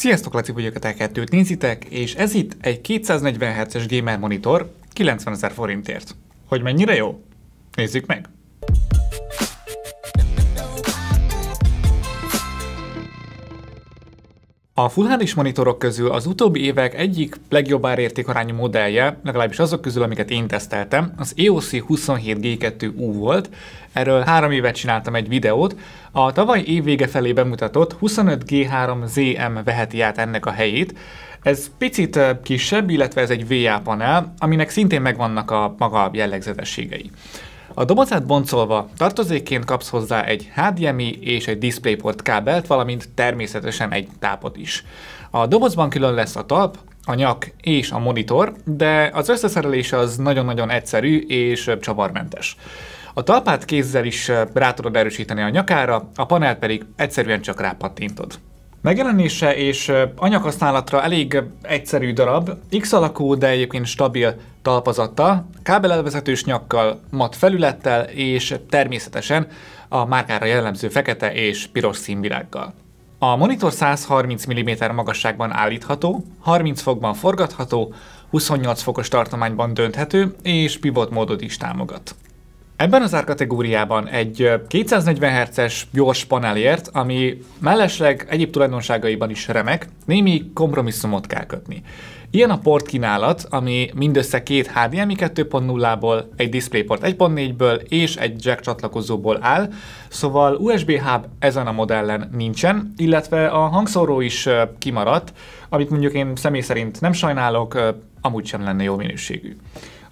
Sziasztok, Laci vagyok, a Tech nézitek, és ez itt egy 240 Hz-es gamer monitor 90 ezer forintért. Hogy mennyire jó? Nézzük meg! A fullháris monitorok közül az utóbbi évek egyik legjobb árértékarányú modellje, legalábbis azok közül, amiket én teszteltem, az EOC 27G2U volt. Erről három évet csináltam egy videót. A tavaly évvége felé bemutatott 25G3ZM veheti át ennek a helyét. Ez picit eh, kisebb, illetve ez egy VA panel, aminek szintén megvannak a maga jellegzetességei. A dobozát boncolva tartozékként kapsz hozzá egy HDMI és egy DisplayPort kábelt, valamint természetesen egy tápot is. A dobozban külön lesz a talp, a nyak és a monitor, de az összeszerelés az nagyon-nagyon egyszerű és csavarmentes. A talpát kézzel is rá tudod erősíteni a nyakára, a panelt pedig egyszerűen csak rápattintod. Megjelenése és anyaghasználatra elég egyszerű darab, X alakú, de egyébként stabil talpazattal, kábelelvezetős nyakkal, mat felülettel és természetesen a márkára jellemző fekete és piros színvilággal. A monitor 130 mm magasságban állítható, 30 fokban forgatható, 28 fokos tartományban dönthető és pivot módot is támogat. Ebben az árkategóriában egy 240 Hz-es gyors panelért, ami mellesleg egyéb tulajdonságaiban is remek, némi kompromisszumot kell kötni. Ilyen a port kínálat, ami mindössze két HDMI 2.0-ból, egy DisplayPort 1.4-ből és egy jack csatlakozóból áll, szóval USB hub ezen a modellen nincsen, illetve a hangszóró is kimaradt, amit mondjuk én személy szerint nem sajnálok, amúgy sem lenne jó minőségű.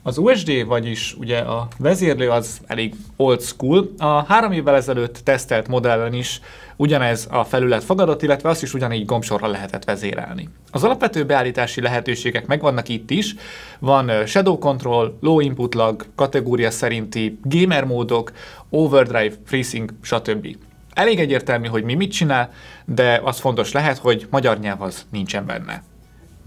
Az USD, vagyis ugye a vezérlő az elég old school. A három évvel ezelőtt tesztelt modellen is ugyanez a felület fogadott, illetve azt is ugyanígy gombsorra lehetett vezérelni. Az alapvető beállítási lehetőségek megvannak itt is, van shadow control, low input lag, kategória szerinti gamer módok, overdrive, freezing, stb. Elég egyértelmű, hogy mi mit csinál, de az fontos lehet, hogy magyar nyelv az nincsen benne.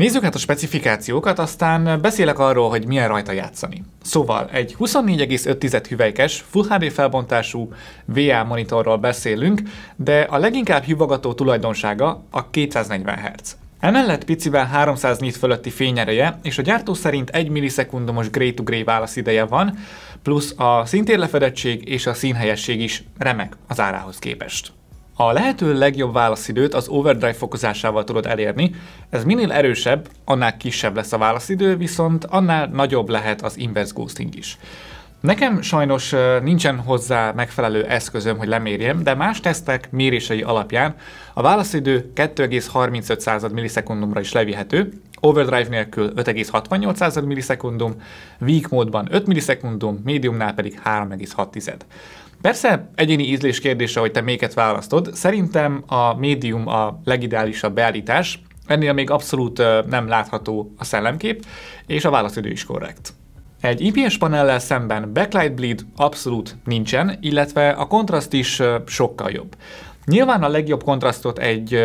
Nézzük hát a specifikációkat, aztán beszélek arról, hogy milyen rajta játszani. Szóval egy 24,5 hüvelykes, Full HD felbontású VA monitorról beszélünk, de a leginkább hivagató tulajdonsága a 240 Hz. Emellett picivel 300 nit fölötti fényereje, és a gyártó szerint 1 millisekundumos gray to gray válaszideje van, plusz a szintérlefedettség és a színhelyesség is remek az árához képest. A lehető legjobb válaszidőt az overdrive fokozásával tudod elérni, ez minél erősebb, annál kisebb lesz a válaszidő, viszont annál nagyobb lehet az inverse ghosting is. Nekem sajnos nincsen hozzá megfelelő eszközöm, hogy lemérjem, de más tesztek mérései alapján a válaszidő 2,35 millisekundumra is levihető, overdrive nélkül 5,68 millisekundum, weak módban 5 millisekundum, médiumnál pedig 3,6. Persze egyéni ízlés kérdése, hogy te méket választod. Szerintem a médium a legideálisabb beállítás, ennél még abszolút nem látható a szellemkép, és a válaszidő is korrekt. Egy IPS panellel szemben backlight bleed abszolút nincsen, illetve a kontraszt is sokkal jobb. Nyilván a legjobb kontrasztot egy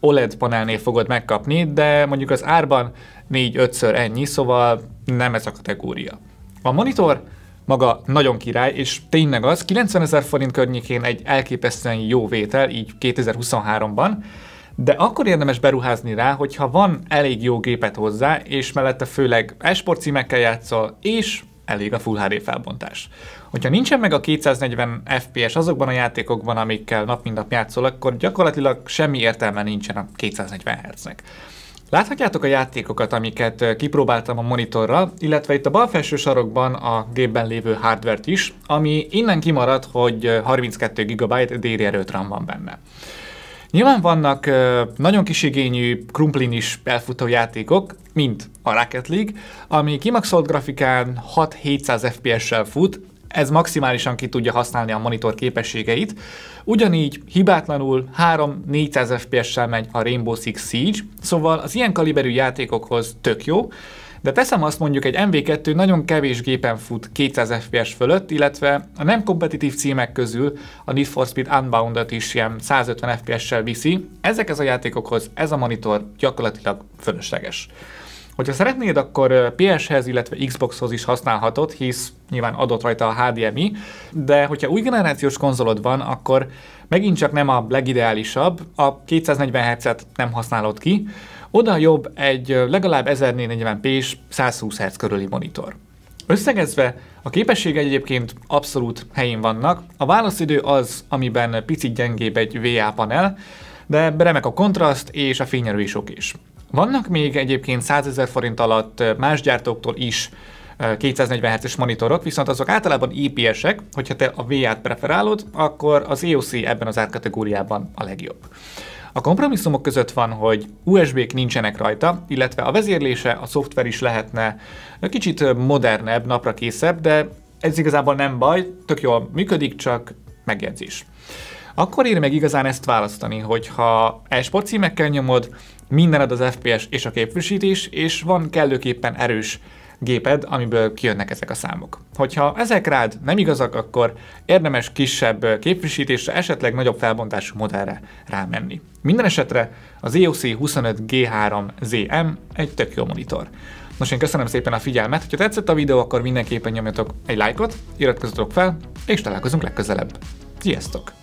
OLED panelnél fogod megkapni, de mondjuk az árban 4-5-ször ennyi, szóval nem ez a kategória. A monitor maga nagyon király, és tényleg az, 90 ezer forint környékén egy elképesztően jó vétel, így 2023-ban, de akkor érdemes beruházni rá, hogyha van elég jó gépet hozzá, és mellette főleg esport címekkel játszol, és elég a Full HD felbontás. Hogyha nincsen meg a 240 FPS azokban a játékokban, amikkel nap mint nap játszol, akkor gyakorlatilag semmi értelme nincsen a 240 Hz-nek. Láthatjátok a játékokat, amiket kipróbáltam a monitorral, illetve itt a bal felső sarokban a gépben lévő hardvert is, ami innen kimarad, hogy 32 GB DDR5 RAM van benne. Nyilván vannak nagyon kis igényű, krumplin is elfutó játékok, mint a Rocket League, ami kimaxolt grafikán 6-700 FPS-sel fut, ez maximálisan ki tudja használni a monitor képességeit. Ugyanígy hibátlanul 3-400 FPS-sel megy a Rainbow Six Siege, szóval az ilyen kaliberű játékokhoz tök jó, de teszem azt mondjuk egy MV2 nagyon kevés gépen fut 200 FPS fölött, illetve a nem kompetitív címek közül a Need for Speed unbound is ilyen 150 FPS-sel viszi. Ezekhez a játékokhoz ez a monitor gyakorlatilag fölösleges. Hogyha szeretnéd, akkor PS-hez, illetve Xboxhoz is használhatod, hisz nyilván adott rajta a HDMI, de hogyha új generációs konzolod van, akkor megint csak nem a legideálisabb, a 240 Hz-et nem használod ki, oda jobb egy legalább 1440 p 120 Hz körüli monitor. Összegezve, a képességek egyébként abszolút helyén vannak, a válaszidő az, amiben picit gyengébb egy VA panel, de remek a kontraszt és a fényerő is okés. Vannak még egyébként 100 ezer forint alatt más gyártóktól is 240 Hz-es monitorok, viszont azok általában IPS-ek, e hogyha te a vr t preferálod, akkor az EOC ebben az árkategóriában a legjobb. A kompromisszumok között van, hogy USB-k nincsenek rajta, illetve a vezérlése, a szoftver is lehetne kicsit modernebb, napra készebb, de ez igazából nem baj, tök jól működik, csak megjegyzés. Akkor ér meg igazán ezt választani, hogyha e-sport címekkel nyomod, mindened az FPS és a képfrissítés, és van kellőképpen erős géped, amiből kijönnek ezek a számok. Hogyha ezek rád nem igazak, akkor érdemes kisebb képvisítésre, esetleg nagyobb felbontású modellre rámenni. Minden esetre az EOC 25G3ZM egy tök jó monitor. Nos, én köszönöm szépen a figyelmet, ha tetszett a videó, akkor mindenképpen nyomjatok egy lájkot, iratkozzatok fel, és találkozunk legközelebb. Sziasztok!